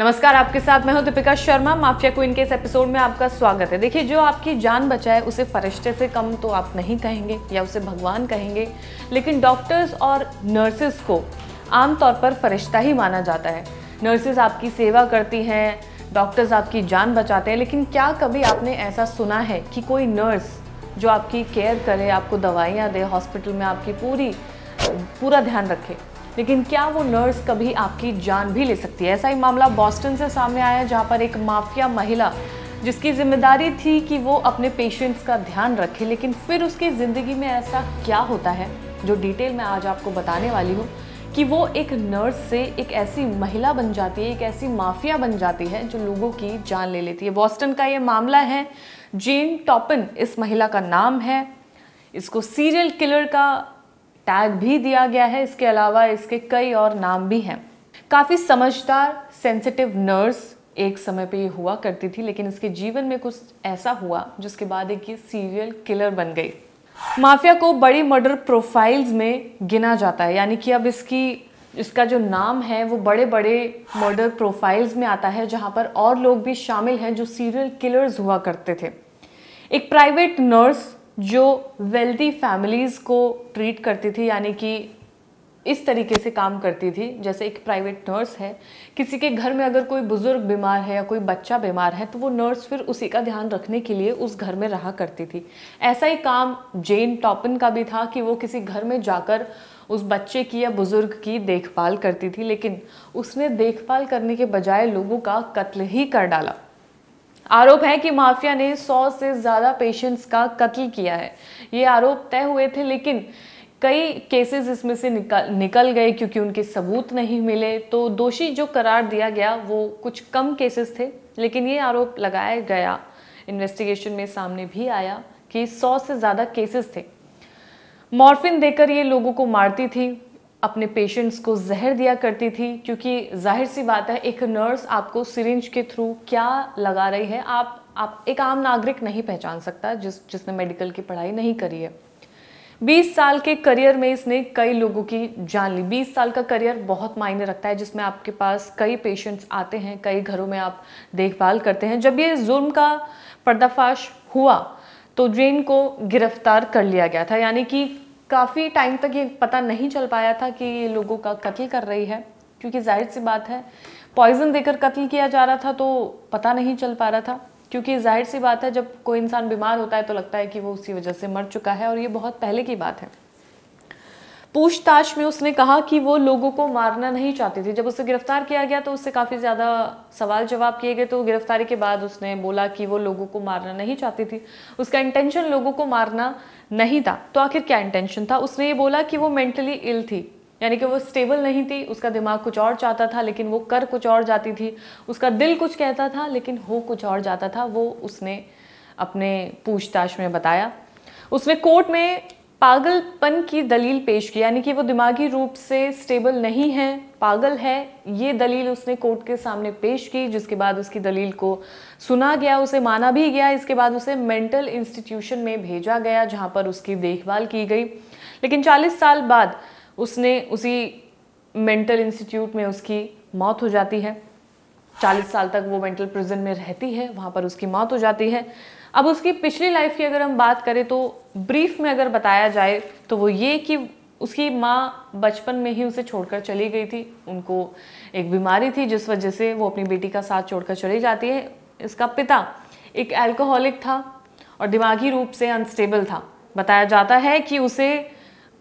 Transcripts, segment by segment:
नमस्कार आपके साथ मैं हूं दीपिका शर्मा माफिया क्वीन के इस एपिसोड में आपका स्वागत है देखिए जो आपकी जान बचाए उसे फरिश्ते से कम तो आप नहीं कहेंगे या उसे भगवान कहेंगे लेकिन डॉक्टर्स और नर्सेज को आमतौर पर फरिश्ता ही माना जाता है नर्सेज आपकी सेवा करती हैं डॉक्टर्स आपकी जान बचाते हैं लेकिन क्या कभी आपने ऐसा सुना है कि कोई नर्स जो आपकी केयर करे आपको दवाइयाँ दे हॉस्पिटल में आपकी पूरी पूरा ध्यान रखे लेकिन क्या वो नर्स कभी आपकी जान भी ले सकती है ऐसा ही मामला बॉस्टन से सामने आया जहाँ पर एक माफिया महिला जिसकी जिम्मेदारी थी कि वो अपने पेशेंट्स का ध्यान रखे लेकिन फिर उसकी ज़िंदगी में ऐसा क्या होता है जो डिटेल मैं आज आपको बताने वाली हूँ कि वो एक नर्स से एक ऐसी महिला बन जाती है एक ऐसी माफिया बन जाती है जो लोगों की जान ले लेती है बॉस्टन का ये मामला है जेन टॉपन इस महिला का नाम है इसको सीरियल किलर का टैग भी दिया गया है इसके अलावा इसके कई और नाम भी हैं काफ़ी समझदार सेंसिटिव नर्स एक समय पे ये हुआ करती थी लेकिन इसके जीवन में कुछ ऐसा हुआ जिसके बाद एक ये सीरियल किलर बन गई माफिया को बड़ी मर्डर प्रोफाइल्स में गिना जाता है यानी कि अब इसकी इसका जो नाम है वो बड़े बड़े मर्डर प्रोफाइल्स में आता है जहाँ पर और लोग भी शामिल हैं जो सीरियल किलर्स हुआ करते थे एक प्राइवेट नर्स जो वेल्दी फैमिलीज़ को ट्रीट करती थी यानी कि इस तरीके से काम करती थी जैसे एक प्राइवेट नर्स है किसी के घर में अगर कोई बुज़ुर्ग बीमार है या कोई बच्चा बीमार है तो वो नर्स फिर उसी का ध्यान रखने के लिए उस घर में रहा करती थी ऐसा ही काम जेन टॉपिन का भी था कि वो किसी घर में जाकर उस बच्चे की या बुज़ुर्ग की देखभाल करती थी लेकिन उसने देखभाल करने के बजाय लोगों का कत्ल ही कर डाला आरोप है कि माफिया ने 100 से ज़्यादा पेशेंट्स का कत्ल किया है ये आरोप तय हुए थे लेकिन कई केसेस इसमें से निकल निकल गए क्योंकि उनके सबूत नहीं मिले तो दोषी जो करार दिया गया वो कुछ कम केसेस थे लेकिन ये आरोप लगाया गया इन्वेस्टिगेशन में सामने भी आया कि 100 से ज़्यादा केसेस थे मॉर्फिन देकर ये लोगों को मारती थी अपने पेशेंट्स को जहर दिया करती थी क्योंकि जाहिर सी बात है एक नर्स आपको सिरिंज के थ्रू क्या लगा रही है आप आप एक आम नागरिक नहीं पहचान सकता जिस जिसने मेडिकल की पढ़ाई नहीं करी है 20 साल के करियर में इसने कई लोगों की जान ली 20 साल का करियर बहुत मायने रखता है जिसमें आपके पास कई पेशेंट्स आते हैं कई घरों में आप देखभाल करते हैं जब ये जुर्म का पर्दाफाश हुआ तो जेन को गिरफ्तार कर लिया गया था यानी कि काफ़ी टाइम तक ये पता नहीं चल पाया था कि ये लोगों का कत्ल कर रही है क्योंकि जाहिर सी बात है पॉइजन देकर कत्ल किया जा रहा था तो पता नहीं चल पा रहा था क्योंकि जाहिर सी बात है जब कोई इंसान बीमार होता है तो लगता है कि वो उसी वजह से मर चुका है और ये बहुत पहले की बात है पूछताछ में उसने कहा कि वो लोगों को मारना नहीं चाहती थी जब उसे गिरफ्तार किया गया तो उससे काफ़ी ज़्यादा सवाल जवाब किए गए तो गिरफ्तारी के बाद उसने बोला कि वो लोगों को मारना नहीं चाहती थी उसका इंटेंशन लोगों को मारना नहीं था तो आखिर क्या इंटेंशन था उसने ये बोला कि वो मेंटली इल थी यानी कि वो स्टेबल नहीं थी उसका दिमाग कुछ और चाहता था लेकिन वो कर कुछ और जाती थी उसका दिल कुछ कहता था लेकिन हो कुछ और जाता था वो उसने अपने पूछताछ में बताया उसने कोर्ट में पागलपन की दलील पेश की यानी कि वो दिमागी रूप से स्टेबल नहीं है पागल है ये दलील उसने कोर्ट के सामने पेश की जिसके बाद उसकी दलील को सुना गया उसे माना भी गया इसके बाद उसे मेंटल इंस्टीट्यूशन में भेजा गया जहाँ पर उसकी देखभाल की गई लेकिन 40 साल बाद उसने उसी मेंटल इंस्टीट्यूट में उसकी मौत हो जाती है 40 साल तक वो मेंटल प्रिजन में रहती है वहाँ पर उसकी मौत हो जाती है अब उसकी पिछली लाइफ की अगर हम बात करें तो ब्रीफ में अगर बताया जाए तो वो ये कि उसकी माँ बचपन में ही उसे छोड़कर चली गई थी उनको एक बीमारी थी जिस वजह से वो अपनी बेटी का साथ छोड़कर चली जाती है इसका पिता एक अल्कोहलिक था और दिमागी रूप से अनस्टेबल था बताया जाता है कि उसे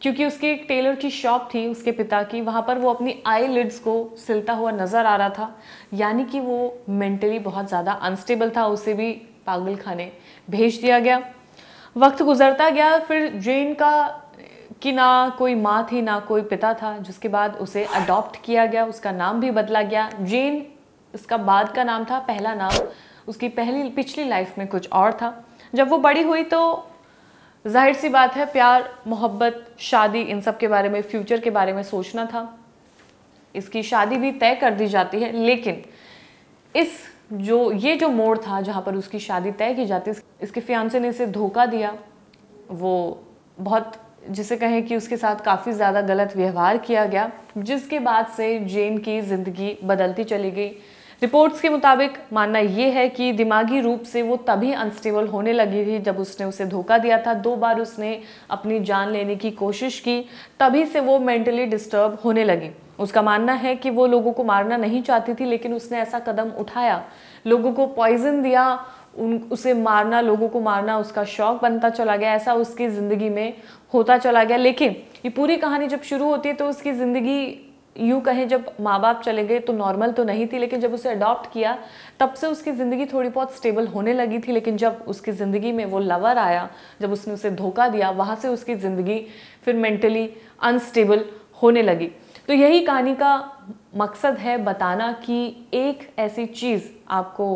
क्योंकि उसकी एक टेलर की शॉप थी उसके पिता की वहाँ पर वो अपनी आई लिड्स को सिलता हुआ नज़र आ रहा था यानी कि वो मेंटली बहुत ज़्यादा अनस्टेबल था उसे भी पागल खाने भेज दिया गया वक्त गुजरता गया फिर जेन का कि ना कोई माँ थी ना कोई पिता था जिसके बाद उसे अडॉप्ट किया गया उसका नाम भी बदला गया जेन उसका बाद का नाम था पहला नाम उसकी पहली पिछली लाइफ में कुछ और था जब वो बड़ी हुई तो जाहिर सी बात है प्यार मोहब्बत शादी इन सब के बारे में फ्यूचर के बारे में सोचना था इसकी शादी भी तय कर दी जाती है लेकिन इस जो ये जो मोड़ था जहाँ पर उसकी शादी तय की जाती इसके फियांसे ने इसे धोखा दिया वो बहुत जिसे कहें कि उसके साथ काफ़ी ज़्यादा गलत व्यवहार किया गया जिसके बाद से जेन की ज़िंदगी बदलती चली गई रिपोर्ट्स के मुताबिक मानना ये है कि दिमागी रूप से वो तभी अनस्टेबल होने लगी थी जब उसने उसे धोखा दिया था दो बार उसने अपनी जान लेने की कोशिश की तभी से वो मेंटली डिस्टर्ब होने लगी उसका मानना है कि वो लोगों को मारना नहीं चाहती थी लेकिन उसने ऐसा कदम उठाया लोगों को पॉइजन दिया उन उसे मारना लोगों को मारना उसका शौक बनता चला गया ऐसा उसकी ज़िंदगी में होता चला गया लेकिन ये पूरी कहानी जब शुरू होती है तो उसकी ज़िंदगी यूँ कहें जब माँ बाप चले गए तो नॉर्मल तो नहीं थी लेकिन जब उसे अडॉप्ट किया तब से उसकी ज़िंदगी थोड़ी बहुत स्टेबल होने लगी थी लेकिन जब उसकी ज़िंदगी में वो लवर आया जब उसने उसे धोखा दिया वहाँ से उसकी ज़िंदगी फिर मेंटली अनस्टेबल होने लगी तो यही कहानी का मकसद है बताना कि एक ऐसी चीज़ आपको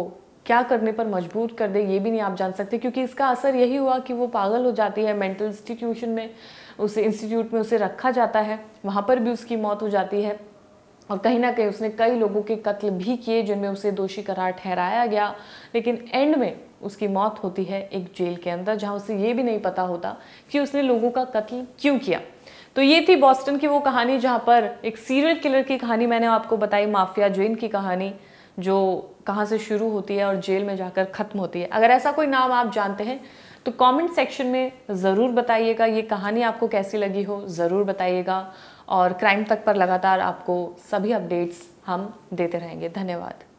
क्या करने पर मजबूर कर दे ये भी नहीं आप जान सकते क्योंकि इसका असर यही हुआ कि वो पागल हो जाती है मेंटल इंस्टीट्यूशन में उसे इंस्टीट्यूट में उसे रखा जाता है वहाँ पर भी उसकी मौत हो जाती है और कहीं ना कहीं उसने कई लोगों के कत्ल भी किए जिनमें उसे दोषी करार ठहराया गया लेकिन एंड में उसकी मौत होती है एक जेल के अंदर जहाँ उसे ये भी नहीं पता होता कि उसने लोगों का कत्ल क्यों किया तो ये थी बॉस्टन की वो कहानी जहाँ पर एक सीरियल किलर की कहानी मैंने आपको बताई माफिया जेन की कहानी जो कहाँ से शुरू होती है और जेल में जाकर ख़त्म होती है अगर ऐसा कोई नाम आप जानते हैं तो कमेंट सेक्शन में ज़रूर बताइएगा ये कहानी आपको कैसी लगी हो ज़रूर बताइएगा और क्राइम तक पर लगातार आपको सभी अपडेट्स हम देते रहेंगे धन्यवाद